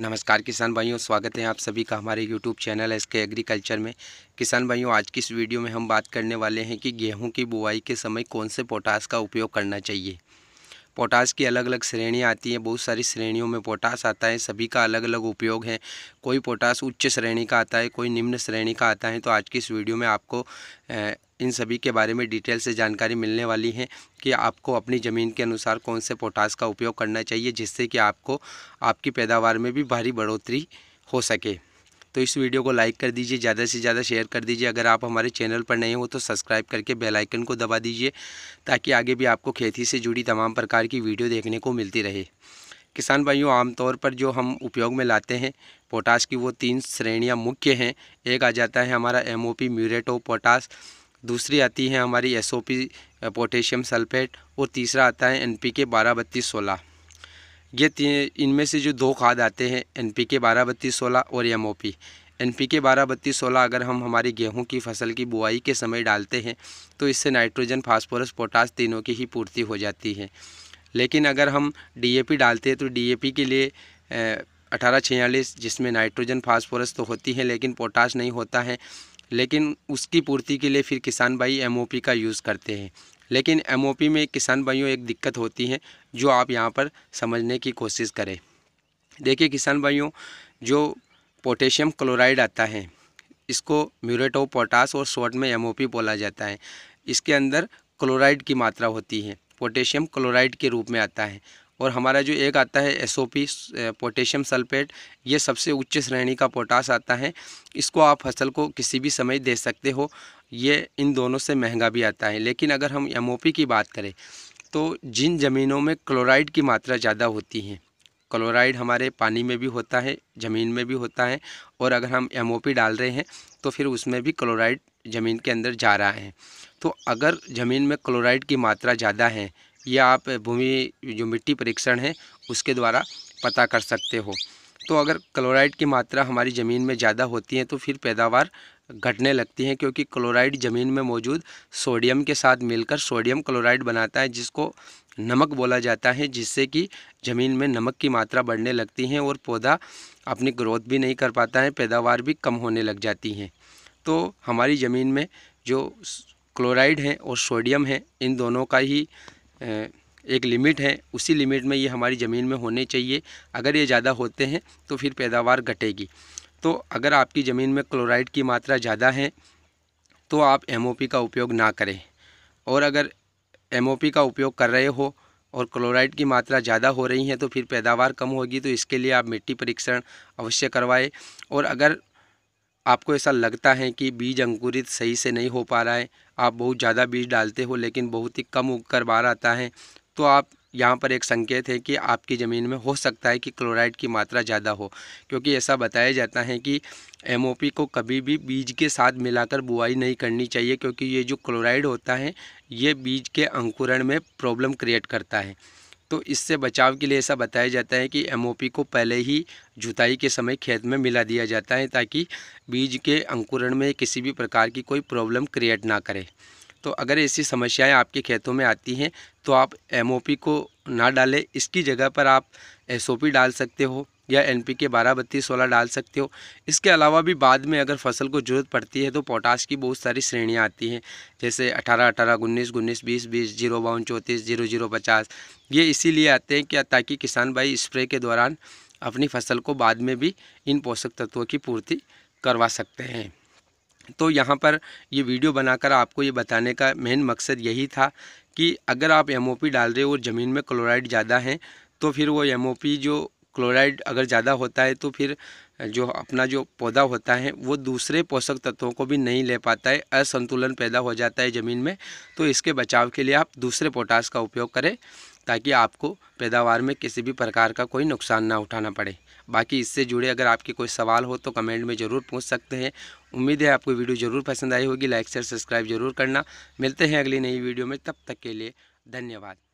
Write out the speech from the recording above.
नमस्कार किसान भाइयों स्वागत है आप सभी का हमारे YouTube channel S K agriculture में किसान भाइयों आज की इस वीडियो में हम बात करने वाले हैं कि गेहूं की बुआई के समय कौन से पोटास का उपयोग करना चाहिए पोटास की अलग अलग श्रेणियाँ आती हैं बहुत सारी श्रेणियों में पोटास आता है सभी का अलग अलग उपयोग है कोई पोटास उच्च श्रेणी का आता है कोई निम्न श्रेणी का आता है तो आज की इस वीडियो में आपको इन सभी के बारे में डिटेल से जानकारी मिलने वाली है कि आपको अपनी ज़मीन के अनुसार कौन से पोटास का उपयोग करना चाहिए जिससे कि आपको आपकी पैदावार में भी भारी बढ़ोतरी हो सके तो इस वीडियो को लाइक कर दीजिए ज़्यादा से ज़्यादा शेयर कर दीजिए अगर आप हमारे चैनल पर नए हो तो सब्सक्राइब करके बेल आइकन को दबा दीजिए ताकि आगे भी आपको खेती से जुड़ी तमाम प्रकार की वीडियो देखने को मिलती रहे किसान भाइयों आमतौर पर जो हम उपयोग में लाते हैं पोटास की वो तीन श्रेणियाँ मुख्य हैं एक आ जाता है हमारा M O P muriate of potash दूसरी आती है हमारी एस पोटेशियम सल्फेट और तीसरा आता है एन पी के बारह बत्तीस सोलह ये इनमें से जो दो खाद आते हैं एन पी के बारह बत्तीस सोलह और M O P N P K बारह बत्तीस सोलह अगर हम हमारी गेहूं की फसल की बुआई के समय डालते हैं तो इससे नाइट्रोजन फास्फोरस पोटास तीनों की ही पूर्ति हो जाती है लेकिन अगर हम डी ए पी डालते हैं तो डी ए पी के लिए अठारह छियालीस जिसमें नाइट्रोजन फास्फोरस तो होती है लेकिन पोटास नहीं होता है लेकिन उसकी पूर्ति के लिए फिर किसान भाई एमओपी का यूज़ करते हैं लेकिन एमओपी में किसान भाइयों एक दिक्कत होती है जो आप यहाँ पर समझने की कोशिश करें देखिए किसान भाइयों जो पोटेशियम क्लोराइड आता है इसको म्यूरेट ऑफ पोटास और शॉर्ट में एम बोला जाता है इसके अंदर क्लोराइड की मात्रा होती है पोटेशियम क्लोराइड के रूप में आता है और हमारा जो एक आता है एस पोटेशियम सल्फेट ये सबसे उच्च श्रेणी का पोटास आता है इसको आप फसल को किसी भी समय दे सकते हो ये इन दोनों से महंगा भी आता है लेकिन अगर हम एम की बात करें तो जिन ज़मीनों में क्लोराइड की मात्रा ज़्यादा होती है क्लोराइड हमारे पानी में भी होता है ज़मीन में भी होता है और अगर हम एम डाल रहे हैं तो फिर उसमें भी क्लोराइड ज़मीन के अंदर जा रहा है तो अगर ज़मीन में क्लोराइड की मात्रा ज़्यादा है या आप भूमि जो मिट्टी परीक्षण है उसके द्वारा पता कर सकते हो तो अगर क्लोराइड की मात्रा हमारी ज़मीन में ज़्यादा होती है तो फिर पैदावार घटने लगती है क्योंकि क्लोराइड ज़मीन में मौजूद सोडियम के साथ मिलकर सोडियम क्लोराइड बनाता है जिसको नमक बोला जाता है जिससे कि ज़मीन में नमक की मात्रा बढ़ने लगती है और पौधा अपनी ग्रोथ भी नहीं कर पाता है पैदावार भी कम होने लग जाती है तो हमारी ज़मीन में जो क्लोराइड है और सोडियम है इन दोनों का ही एक लिमिट है उसी लिमिट में ये हमारी ज़मीन में होने चाहिए अगर ये ज़्यादा होते हैं तो फिर पैदावार घटेगी तो अगर आपकी ज़मीन में क्लोराइड की मात्रा ज़्यादा है तो आप एम का उपयोग ना करें और अगर एम का उपयोग कर रहे हो और क्लोराइड की मात्रा ज़्यादा हो रही है तो फिर पैदावार कम होगी तो इसके लिए आप मिट्टी परीक्षण अवश्य करवाएं और अगर आपको ऐसा लगता है कि बीज अंकुरित सही से नहीं हो पा रहा है आप बहुत ज़्यादा बीज डालते हो लेकिन बहुत ही कम उग कर बाहर आता है तो आप यहाँ पर एक संकेत है कि आपकी ज़मीन में हो सकता है कि क्लोराइड की मात्रा ज़्यादा हो क्योंकि ऐसा बताया जाता है कि एमओपी को कभी भी बीज के साथ मिलाकर बुआई नहीं करनी चाहिए क्योंकि ये जो क्लोराइड होता है ये बीज के अंकुरण में प्रॉब्लम क्रिएट करता है तो इससे बचाव के लिए ऐसा बताया जाता है कि एमओपी को पहले ही जुताई के समय खेत में मिला दिया जाता है ताकि बीज के अंकुरण में किसी भी प्रकार की कोई प्रॉब्लम क्रिएट ना करे तो अगर ऐसी समस्याएं आपके खेतों में आती हैं तो आप एमओपी को ना डालें इसकी जगह पर आप एसओपी डाल सकते हो या एन पी के बारह बत्तीस सोलह डाल सकते हो इसके अलावा भी बाद में अगर फसल को ज़रूरत पड़ती है तो पोटाश की बहुत सारी श्रेणियाँ आती हैं जैसे अठारह अठारह उन्नीस उन्नीस बीस बीस जीरो बावन चौंतीस जीरो जीरो पचास ये इसीलिए आते हैं कि ताकि किसान भाई स्प्रे के दौरान अपनी फसल को बाद में भी इन पोषक तत्वों की पूर्ति करवा सकते हैं तो यहाँ पर ये वीडियो बनाकर आपको ये बताने का मेन मकसद यही था कि अगर आप एम डाल रहे हो और ज़मीन में क्लोराइड ज़्यादा हैं तो फिर वो एम जो क्लोराइड अगर ज़्यादा होता है तो फिर जो अपना जो पौधा होता है वो दूसरे पोषक तत्वों को भी नहीं ले पाता है असंतुलन पैदा हो जाता है ज़मीन में तो इसके बचाव के लिए आप दूसरे पोटास का उपयोग करें ताकि आपको पैदावार में किसी भी प्रकार का कोई नुकसान ना उठाना पड़े बाकी इससे जुड़े अगर आपके कोई सवाल हो तो कमेंट में ज़रूर पूछ सकते हैं उम्मीद है आपको वीडियो ज़रूर पसंद आई होगी लाइक शेयर सब्सक्राइब जरूर करना मिलते हैं अगली नई वीडियो में तब तक के लिए धन्यवाद